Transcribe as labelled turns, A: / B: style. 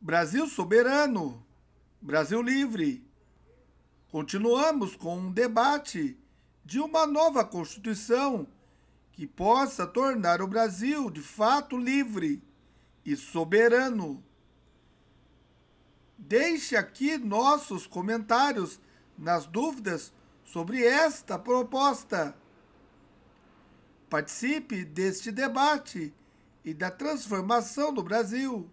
A: Brasil soberano, Brasil livre. Continuamos com um debate de uma nova Constituição que possa tornar o Brasil de fato livre e soberano. Deixe aqui nossos comentários nas dúvidas sobre esta proposta. Participe deste debate e da transformação do Brasil.